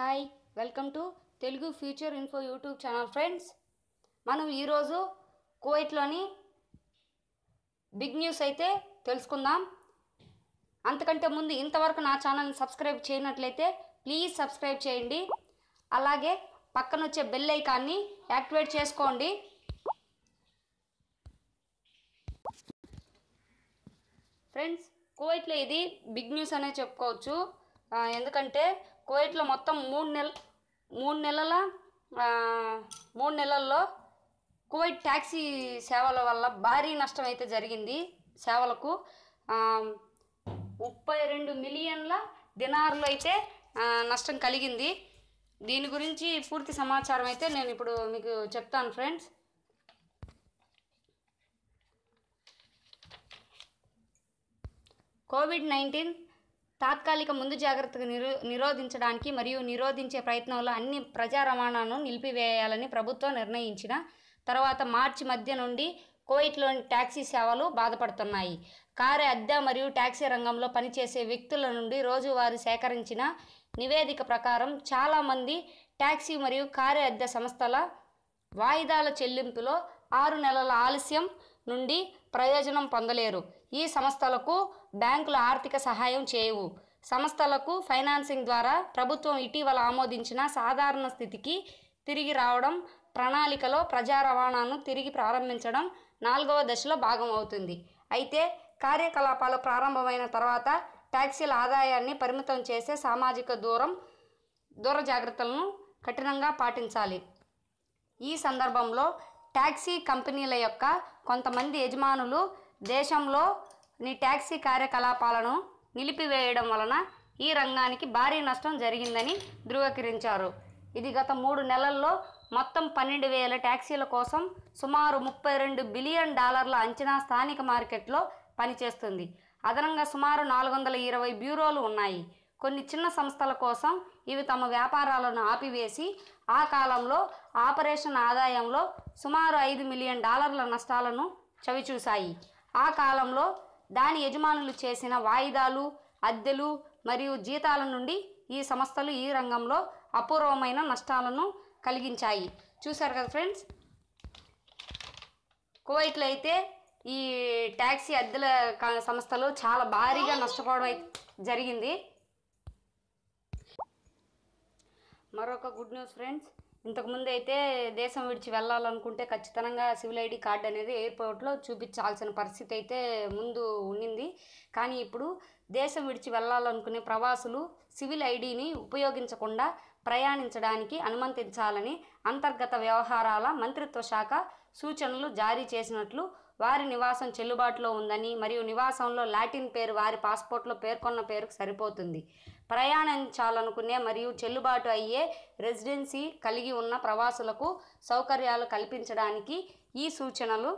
hi welcome to Telugu future info YouTube channel friends మనం ఈరోజు కోయిట్లోని big news అయితే తెలుసుకుందాం అంతకంటే ముందు ఇంతవరకు నా ఛానల్ని సబ్స్క్రైబ్ చేయనట్లయితే ప్లీజ్ సబ్స్క్రైబ్ చేయండి అలాగే పక్కన వచ్చే బెల్ ఐకాన్ని యాక్టివేట్ చేసుకోండి ఫ్రెండ్స్ కోయిట్లో ఇది బిగ్ న్యూస్ అనే చెప్పుకోవచ్చు ఎందుకంటే కోవిట్లో మొత్తం మూడు నెల మూడు నెలల మూడు నెలల్లో కువైట్ ట్యాక్సీ సేవల వల్ల భారీ నష్టం అయితే జరిగింది సేవలకు ముప్పై రెండు మిలియన్ల దినారులు అయితే నష్టం కలిగింది దీని గురించి పూర్తి సమాచారం అయితే నేను ఇప్పుడు మీకు చెప్తాను ఫ్రెండ్స్ కోవిడ్ నైన్టీన్ తాత్కాలిక ముందు జాగ్రత్తగా నిరో నిరోధించడానికి మరియు నిరోధించే ప్రయత్నంలో అన్ని ప్రజా రవాణాను నిలిపివేయాలని ప్రభుత్వం నిర్ణయించిన తర్వాత మార్చి మధ్య నుండి కోయిట్లోని ట్యాక్సీ సేవలు బాధపడుతున్నాయి కారు అద్దె మరియు ట్యాక్సీ రంగంలో పనిచేసే వ్యక్తుల నుండి రోజువారీ సేకరించిన నివేదిక ప్రకారం చాలామంది ట్యాక్సీ మరియు కారు అద్దె సంస్థల వాయిదాల చెల్లింపులో ఆరు నెలల ఆలస్యం నుండి ప్రయోజనం పొందలేరు ఈ సంస్థలకు బ్యాంకులు ఆర్థిక సహాయం చేయవు సంస్థలకు ఫైనాన్సింగ్ ద్వారా ప్రభుత్వం ఇటీవల ఆమోదించిన సాధారణ స్థితికి తిరిగి రావడం ప్రణాళికలో ప్రజా రవాణాను తిరిగి ప్రారంభించడం నాలుగవ దశలో భాగం అవుతుంది అయితే కార్యకలాపాలు ప్రారంభమైన తర్వాత ట్యాక్సీల ఆదాయాన్ని పరిమితం చేసే సామాజిక దూరం దూర జాగ్రత్తలను కఠినంగా పాటించాలి ఈ సందర్భంలో ట్యాక్సీ కంపెనీల యొక్క కొంతమంది యజమానులు దేశంలో నీ ట్యాక్సీ కార్యకలాపాలను నిలిపివేయడం వలన ఈ రంగానికి భారీ నష్టం జరిగిందని ధృవీకరించారు ఇది గత మూడు నెలల్లో మొత్తం పన్నెండు వేల ట్యాక్సీల కోసం సుమారు ముప్పై రెండు బిలియన్ డాలర్ల అంచనా స్థానిక మార్కెట్లో పనిచేస్తుంది అదనంగా సుమారు నాలుగు వందల ఇరవై బ్యూరోలు ఉన్నాయి కొన్ని చిన్న సంస్థల కోసం ఇవి తమ వ్యాపారాలను ఆపివేసి ఆ కాలంలో ఆపరేషన్ ఆదాయంలో సుమారు ఐదు మిలియన్ డాలర్ల నష్టాలను చవిచూశాయి ఆ కాలంలో దాని యజమానులు చేసిన వాయిదాలు అద్దెలు మరియు జీతాల నుండి ఈ సంస్థలు ఈ రంగంలో అపూర్వమైన నష్టాలను కలిగించాయి చూసారు కదా ఫ్రెండ్స్ కోవైట్లో అయితే ఈ ట్యాక్సీ అద్దెల సంస్థలు చాలా భారీగా నష్టపోవడం జరిగింది మరొక గుడ్ న్యూస్ ఫ్రెండ్స్ ఇంతకుముందు అయితే దేశం విడిచి వెళ్ళాలనుకుంటే ఖచ్చితంగా సివిల్ ఐడి కార్డు అనేది ఎయిర్పోర్ట్లో చూపించాల్సిన పరిస్థితి అయితే ముందు ఉండింది కానీ ఇప్పుడు దేశం విడిచి వెళ్ళాలనుకునే ప్రవాసులు సివిల్ ఐడిని ఉపయోగించకుండా ప్రయాణించడానికి అనుమతించాలని అంతర్గత వ్యవహారాల మంత్రిత్వ శాఖ సూచనలు జారీ చేసినట్లు వారి నివాసం చెల్లుబాటులో ఉందని మరియు నివాసంలో లాటిన్ పేరు వారి పాస్పోర్ట్లో పేర్కొన్న పేరుకు సరిపోతుంది ప్రయాణించాలనుకునే మరియు చెల్లుబాటు అయ్యే రెసిడెన్సీ కలిగి ఉన్న ప్రవాసులకు సౌకర్యాలు కల్పించడానికి ఈ సూచనలు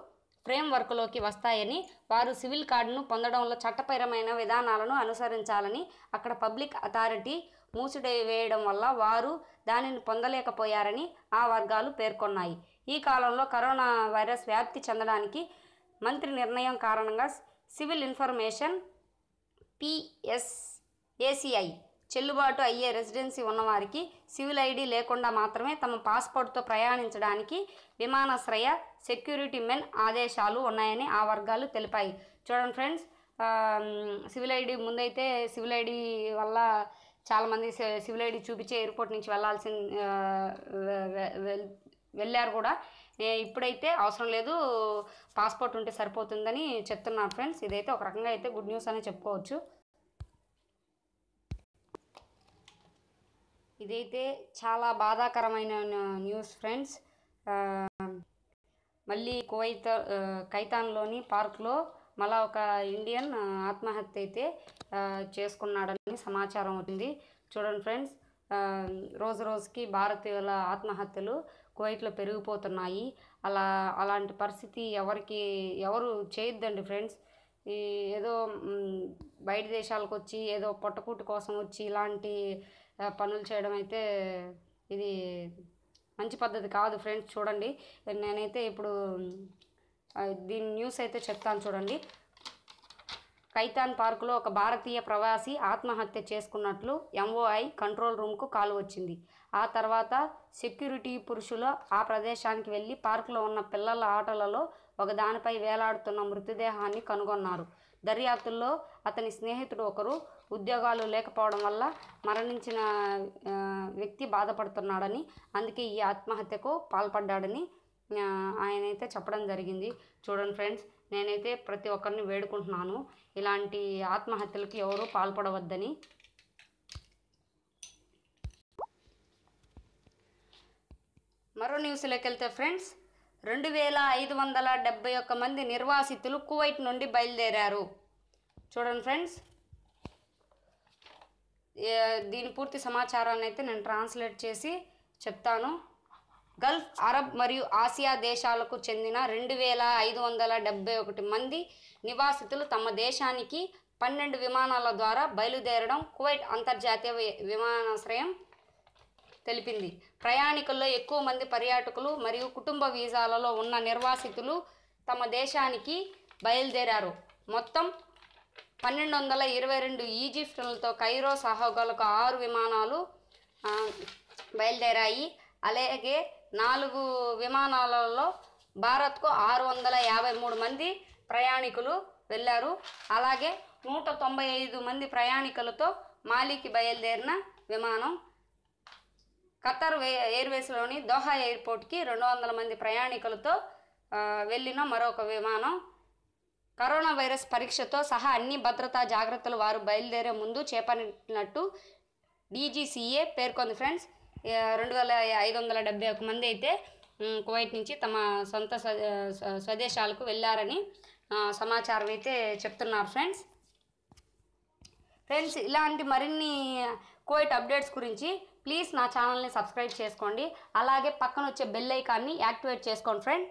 ఫ్రేమ్వర్క్లోకి వస్తాయని వారు సివిల్ కార్డును పొందడంలో చట్టపరమైన విధానాలను అనుసరించాలని అక్కడ పబ్లిక్ అథారిటీ వేయడం వల్ల వారు దానిని పొందలేకపోయారని ఆ వర్గాలు పేర్కొన్నాయి ఈ కాలంలో కరోనా వైరస్ వ్యాప్తి చెందడానికి మంత్రి నిర్ణయం కారణంగా సివిల్ ఇన్ఫర్మేషన్ పిఎస్ ఏసీఐ చెల్లుబాటు అయ్యే రెసిడెన్సీ ఉన్నవారికి సివిల్ ఐడి లేకుండా మాత్రమే తమ పాస్పోర్ట్తో ప్రయాణించడానికి విమానాశ్రయ సెక్యూరిటీ మెన్ ఆదేశాలు ఉన్నాయని ఆ వర్గాలు తెలిపాయి చూడండి ఫ్రెండ్స్ సివిల్ ఐడి ముందైతే సివిల్ ఐడి వల్ల చాలామంది సివిల్ ఐడి చూపించి ఎయిర్పోర్ట్ నుంచి వెళ్లాల్సి వెళ్ళారు కూడా ఇప్పుడైతే అవసరం లేదు పాస్పోర్ట్ ఉంటే సరిపోతుందని చెప్తున్నారు ఫ్రెండ్స్ ఇదైతే ఒక రకంగా అయితే గుడ్ న్యూస్ అని చెప్పుకోవచ్చు ఇదైతే చాలా బాధాకరమైన న్యూస్ ఫ్రెండ్స్ మళ్ళీ కువైత్ కైతాన్లోని పార్క్లో మళ్ళా ఒక ఇండియన్ ఆత్మహత్య అయితే చేసుకున్నాడని సమాచారం వచ్చింది చూడండి ఫ్రెండ్స్ రోజు రోజుకి భారతీయుల ఆత్మహత్యలు కువైట్లో పెరిగిపోతున్నాయి అలా అలాంటి పరిస్థితి ఎవరికి ఎవరు చేయొద్దండి ఫ్రెండ్స్ ఈ ఏదో బయట దేశాలకు వచ్చి ఏదో పొట్టకూటి కోసం వచ్చి ఇలాంటి పనులు చేయడం అయితే ఇది మంచి పద్ధతి కాదు ఫ్రెండ్స్ చూడండి నేనైతే ఇప్పుడు దీని న్యూస్ అయితే చెప్తాను చూడండి కైతాన్ పార్కులో ఒక భారతీయ ప్రవాసి ఆత్మహత్య చేసుకున్నట్లు ఎంఓఐ కంట్రోల్ రూమ్కు కాల్ వచ్చింది ఆ తర్వాత సెక్యూరిటీ పురుషులు ఆ ప్రదేశానికి వెళ్ళి పార్కులో ఉన్న పిల్లల ఆటలలో ఒకదానిపై వేలాడుతున్న మృతదేహాన్ని కనుగొన్నారు దర్యాప్తుల్లో అతని స్నేహితుడు ఒకరు ఉద్యోగాలు లేకపోవడం వల్ల మరణించిన వ్యక్తి బాధపడుతున్నాడని అందుకే ఈ ఆత్మహత్యకు పాల్పడ్డాడని ఆయనైతే చెప్పడం జరిగింది చూడండి ఫ్రెండ్స్ నేనైతే ప్రతి ఒక్కరిని వేడుకుంటున్నాను ఇలాంటి ఆత్మహత్యలకు ఎవరు పాల్పడవద్దని మరో న్యూస్లోకి వెళ్తే ఫ్రెండ్స్ రెండు వేల ఐదు వందల డెబ్బై ఒక్క మంది నిర్వాసితులు కువైట్ నుండి బయలుదేరారు చూడండి ఫ్రెండ్స్ దీని పూర్తి సమాచారాన్ని అయితే నేను ట్రాన్స్లేట్ చేసి చెప్తాను గల్ఫ్ అరబ్ మరియు ఆసియా దేశాలకు చెందిన రెండు వేల ఐదు వందల డెబ్బై ఒకటి మంది నివాసితులు తమ దేశానికి పన్నెండు విమానాల ద్వారా బయలుదేరడం కువైట్ అంతర్జాతీయ విమానాశ్రయం తెలిపింది ప్రయాణికుల్లో ఎక్కువ మంది పర్యాటకులు మరియు కుటుంబ వీసాలలో ఉన్న నిర్వాసితులు తమ దేశానికి బయలుదేరారు మొత్తం పన్నెండు వందల ఇరవై రెండు ఈజిప్టులతో కైరో సహోగలకు ఆరు విమానాలు బయలుదేరాయి అలాగే నాలుగు విమానాలలో భారత్కు ఆరు వందల యాభై మూడు మంది ప్రయాణికులు వెళ్ళారు అలాగే నూట తొంభై ఐదు మంది ప్రయాణికులతో మాలికి బయలుదేరిన విమానం ఖతర్ ఎయిర్వేస్లోని దోహా ఎయిర్పోర్ట్కి రెండు వందల మంది ప్రయాణికులతో వెళ్ళిన మరొక విమానం కరోనా వైరస్ పరీక్షతో సహా అన్ని భద్రతా జాగ్రత్తలు వారు బయలుదేరే ముందు చేపట్టినట్టు డీజీసీఏ పేర్కొంది ఫ్రెండ్స్ రెండు వేల ఐదు వందల డెబ్బై ఒక మంది అయితే కువైట్ నుంచి తమ సొంత స్వదేశాలకు వెళ్ళారని సమాచారం అయితే చెప్తున్నారు ఫ్రెండ్స్ ఫ్రెండ్స్ ఇలాంటి మరిన్ని కువైట్ అప్డేట్స్ గురించి ప్లీజ్ నా ఛానల్ని సబ్స్క్రైబ్ చేసుకోండి అలాగే పక్కన వచ్చే బెల్ ఐకాన్ని యాక్టివేట్ చేసుకోండి ఫ్రెండ్